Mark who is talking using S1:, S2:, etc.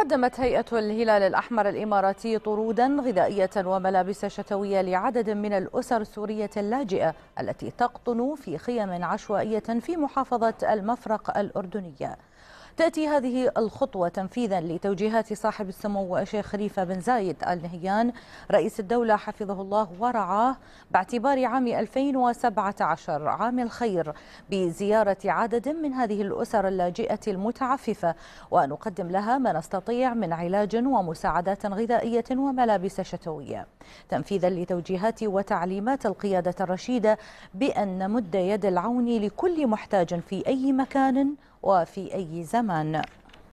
S1: قدمت هيئة الهلال الأحمر الإماراتي طرودا غذائية وملابس شتوية لعدد من الأسر السورية اللاجئة التي تقطن في خيم عشوائية في محافظة المفرق الأردنية تأتي هذه الخطوة تنفيذا لتوجيهات صاحب السمو الشيخ خليفة بن زايد آل نهيان رئيس الدولة حفظه الله ورعاه باعتبار عام 2017 عام الخير بزيارة عدد من هذه الأسر اللاجئة المتعففة ونقدم لها ما نستطيع من علاج ومساعدات غذائية وملابس شتوية تنفيذا لتوجيهات وتعليمات القيادة الرشيدة بأن نمد يد العون لكل محتاج في أي مكان وفي أي زمان